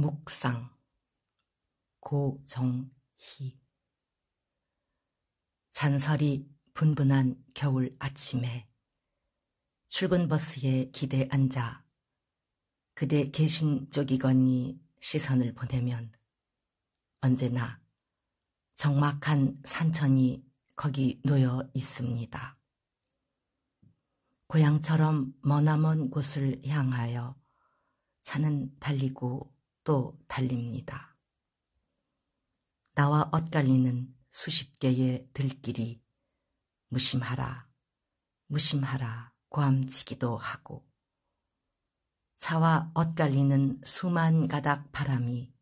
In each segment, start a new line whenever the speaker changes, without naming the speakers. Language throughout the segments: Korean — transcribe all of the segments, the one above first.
묵상 고정희 잔설이 분분한 겨울 아침에 출근 버스에 기대 앉아 그대 계신 쪽이거니 시선을 보내면 언제나 정막한 산천이 거기 놓여 있습니다. 고향처럼 머나먼 곳을 향하여 차는 달리고 또 달립니다. 나와 엇갈리는 수십 개의 들끼리 무심하라, 무심하라 고함치기도 하고 차와 엇갈리는 수만 가닥 바람이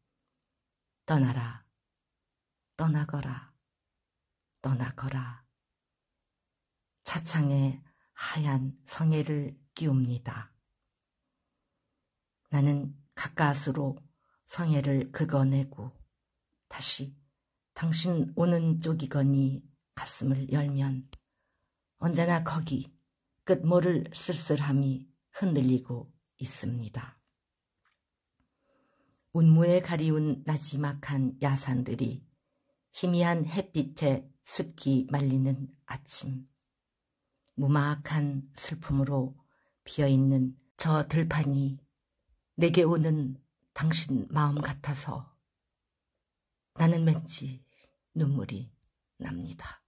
떠나라, 떠나거라, 떠나거라. 차창에 하얀 성애를 끼웁니다. 나는 가까스로 성애를 긁어내고 다시 당신 오는 쪽이거니 가슴을 열면 언제나 거기 끝모를 쓸쓸함이 흔들리고 있습니다. 운무에 가리운 나지막한 야산들이 희미한 햇빛에 숲기 말리는 아침 무마한 슬픔으로 비어있는 저 들판이 내게 오는 당신 마음 같아서 나는 왠지 눈물이 납니다.